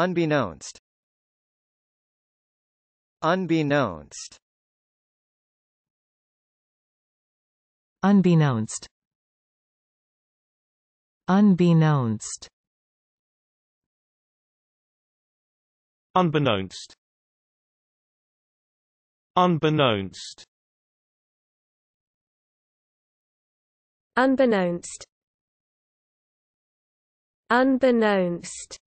Unbeknownst Unbeknownst Unbeknownst Unbeknownst Unbeknownst Unbeknownst Unbeknownst Unbeknownst